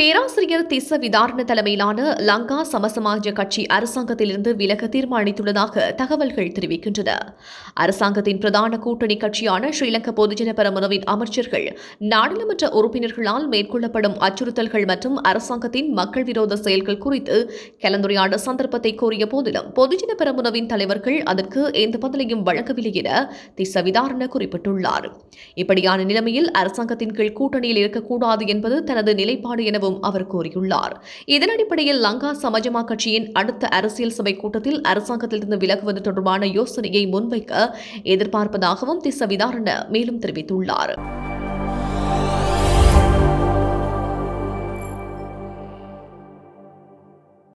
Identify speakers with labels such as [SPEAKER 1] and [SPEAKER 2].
[SPEAKER 1] பேராசிரியர் திச விதாரண தலைமையிலான லங்கா சமசமாஜ கட்சி அரசாங்கத்திலிருந்து விலக தீர்மானித்துள்ளதாக தகவல்கள் தெரிவிக்கின்றன அரசாங்கத்தின் பிரதான கூட்டணி கட்சியான ஸ்ரீலங்கா பொதுஜன பெரமுனவின் அமைச்சர்கள் நாடாளுமன்ற உறுப்பினர்களால் மேற்கொள்ளப்படும் அச்சுறுத்தல்கள் மற்றும் அரசாங்கத்தின் மக்கள் விரோத செயல்கள் குறித்து கலந்துரையாடல் சந்தர்ப்பத்தை கோரிய போதிலும் பொதுஜன பெரமுனவின் தலைவர்கள் அதற்கு எந்த பதிலையும் வழங்கவில்லை என திச விதாரண குறிப்பிட்டுள்ளார் இப்படியான நிலைமையில் அரசாங்கத்தின் கீழ் கூட்டணியில் இருக்கக்கூடாது என்பது தனது நிலைப்பாடு எனவும் என்றும் அவர் கூறியுள்ளார் இதன் அடிப்படையில் லங்கா சமஜமா கட்சியின் அடுத்த அரசியல் சபை கூட்டத்தில் அரசாங்கத்திலிருந்து விலகுவது தொடர்பான யோசனையை முன்வைக்க எதிர்பார்ப்பதாகவும் திசவிதாரண மேலும் தெரிவித்துள்ளார்